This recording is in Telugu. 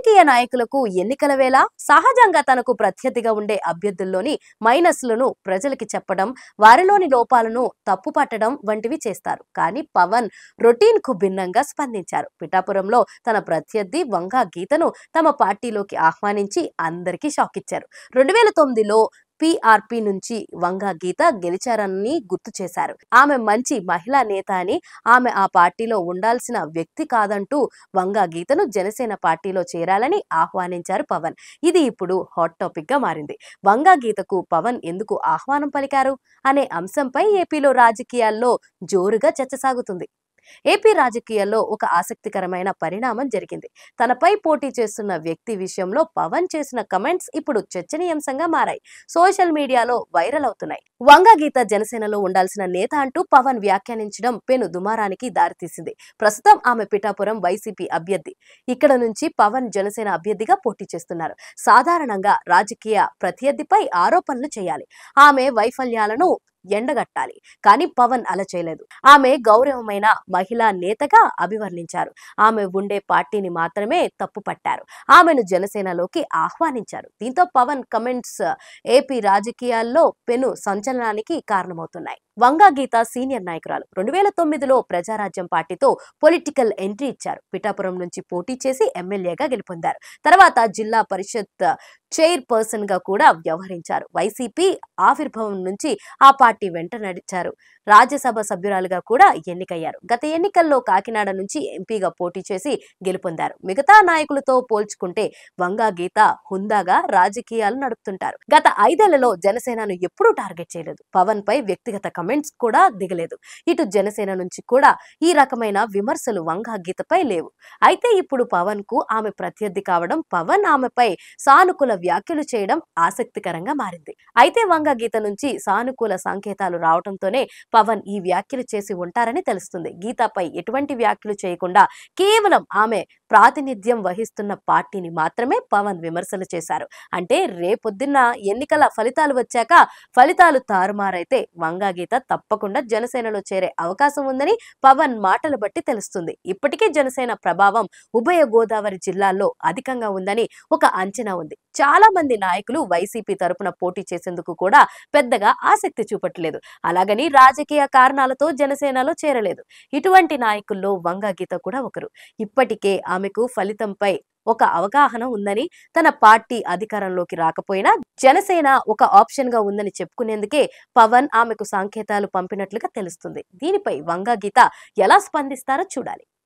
రాజకీయ నాయకులకు ఎన్నికల వేళ సహజంగా తనకు ప్రత్యర్థిగా ఉండే అభ్యర్థుల్లోని మైనస్లను ప్రజలకి చెప్పడం వారిలోని లోపాలను తప్పుపట్టడం వంటివి చేస్తారు కానీ పవన్ రొటీన్ కు భిన్నంగా స్పందించారు పిఠాపురంలో తన ప్రత్యర్థి వంగా గీతను తమ పార్టీలోకి ఆహ్వానించి అందరికీ షాక్ ఇచ్చారు రెండు వేల తొమ్మిదిలో పీఆర్పీ నుంచి వంగ గీత గెలిచారని గుర్తు చేశారు ఆమె మంచి మహిళా నేత అని ఆమె ఆ పార్టీలో ఉండాల్సిన వ్యక్తి కాదంటూ వంగ గీతను జనసేన పార్టీలో చేరాలని ఆహ్వానించారు పవన్ ఇది ఇప్పుడు హాట్ టాపిక్ గా మారింది వంగ గీతకు పవన్ ఎందుకు ఆహ్వానం పలికారు అనే అంశంపై ఏపీలో రాజకీయాల్లో జోరుగా చర్చ సాగుతుంది ఏపీ రాజకీయాల్లో ఒక ఆసక్తికరమైన పరిణామం జరిగింది తనపై పోటీ చేస్తున్న వ్యక్తి విషయంలో పవన్ చేసిన కమెంట్స్ ఇప్పుడు చర్చనీయాంశంగా మారాయి సోషల్ మీడియాలో వైరల్ అవుతున్నాయి వంగగీత జనసేనలో ఉండాల్సిన నేత అంటూ పవన్ వ్యాఖ్యానించడం పెను దుమారానికి దారితీసింది ప్రస్తుతం ఆమె పిఠాపురం వైసీపీ అభ్యర్థి ఇక్కడ నుంచి పవన్ జనసేన అభ్యర్థిగా పోటీ చేస్తున్నారు సాధారణంగా రాజకీయ ప్రత్యర్థిపై ఆరోపణలు చేయాలి ఆమె వైఫల్యాలను ఎండగట్టాలి కానీ పవన్ అలా చేయలేదు ఆమె గౌరవమైన మహిళా నేతగా అభివర్ణించారు ఆమె ఉండే పార్టీని మాత్రమే తప్పు పట్టారు ఆమెను జనసేనలోకి ఆహ్వానించారు దీంతో పవన్ కమెంట్స్ ఏపీ రాజకీయాల్లో పెను సంచలనానికి కారణమవుతున్నాయి వంగా గీత సీనియర్ నాయకురాలు రెండు వేల తొమ్మిదిలో ప్రజారాజ్యం పార్టీతో పొలిటికల్ ఎంట్రీ ఇచ్చారు పిఠాపురం నుంచి పోటీ చేసి ఎమ్మెల్యేగా గెలుపొందారు తర్వాత జిల్లా పరిషత్ చైర్పర్సన్ గా కూడా వ్యవహరించారు వైసీపీ ఆవిర్భావం నుంచి ఆ పార్టీ వెంట నడిచారు రాజ్యసభ సభ్యురాలుగా కూడా ఎన్నికయ్యారు గత ఎన్నికల్లో కాకినాడ నుంచి ఎంపీగా పోటీ చేసి గెలుపొందారు మిగతా నాయకులతో పోల్చుకుంటే వంగా గీత హుందాగా రాజకీయాలు నడుపుతుంటారు గత ఐదేళ్లలో జనసేనను ఎప్పుడూ టార్గెట్ చేయలేదు పవన్ పై వ్యక్తిగత కమెంట్ కామెంట్స్ కూడా దిగలేదు ఇటు జనసేన నుంచి కూడా ఈ రకమైన విమర్శలు వంగా గీతపై లేవు అయితే ఇప్పుడు పవన్ కు ఆమె ప్రత్యర్థి కావడం పవన్ ఆమెపై సానుకూల వ్యాఖ్యలు చేయడం ఆసక్తికరంగా మారింది అయితే వంగ గీత నుంచి సానుకూల సంకేతాలు రావడంతోనే పవన్ ఈ వ్యాఖ్యలు చేసి ఉంటారని తెలుస్తుంది గీతపై ఎటువంటి వ్యాఖ్యలు చేయకుండా కేవలం ఆమె ప్రాతినిధ్యం వహిస్తున్న పార్టీని మాత్రమే పవన్ విమర్శలు చేశారు అంటే రేపొద్దున్న ఎన్నికల ఫలితాలు వచ్చాక ఫలితాలు తారుమారైతే వంగా గీత తప్పకుండా జనసేనలో చేరే అవకాశం ఉందని పవన్ మాటలు బట్టి తెలుస్తుంది ఇప్పటికే జనసేన ప్రభావం ఉభయ గోదావరి జిల్లాల్లో అధికంగా ఉందని ఒక అంచనా ఉంది చాలా మంది నాయకులు వైసీపీ తరపున పోటీ చేసేందుకు కూడా పెద్దగా ఆసక్తి చూపట్లేదు అలాగని రాజకీయ కారణాలతో జనసేనలో చేరలేదు ఇటువంటి నాయకుల్లో వంగా గీత కూడా ఒకరు ఇప్పటికే ఆమెకు ఫలితంపై ఒక అవగాహన ఉందని తన పార్టీ అధికారంలోకి రాకపోయినా జనసేన ఒక ఆప్షన్ గా ఉందని చెప్పుకునేందుకే పవన్ ఆమెకు సంకేతాలు పంపినట్లుగా తెలుస్తుంది దీనిపై వంగా గీత ఎలా స్పందిస్తారో చూడాలి